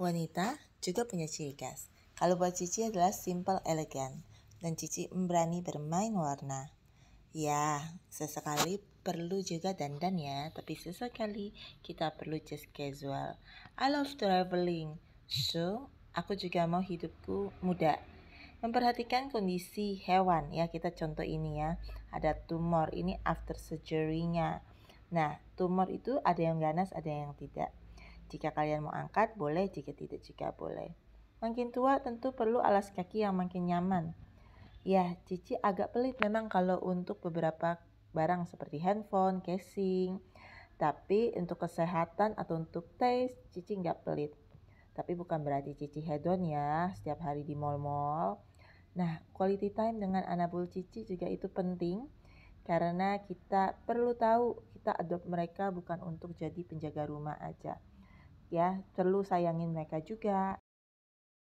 Wanita juga punya ciri khas. Kalau buat Cici adalah simple elegan dan Cici berani bermain warna. Ya, sesekali perlu juga dandan ya, tapi sesekali kita perlu just casual. I love traveling, so aku juga mau hidupku muda memperhatikan kondisi hewan ya kita contoh ini ya ada tumor ini after surgery-nya nah tumor itu ada yang ganas ada yang tidak jika kalian mau angkat, boleh. Jika tidak juga boleh. Makin tua tentu perlu alas kaki yang makin nyaman. Ya, Cici agak pelit memang kalau untuk beberapa barang seperti handphone, casing. Tapi untuk kesehatan atau untuk taste, Cici nggak pelit. Tapi bukan berarti Cici hedon ya, setiap hari di mall-mall. Nah, quality time dengan anabul Cici juga itu penting karena kita perlu tahu kita adopt mereka bukan untuk jadi penjaga rumah aja ya perlu sayangin mereka juga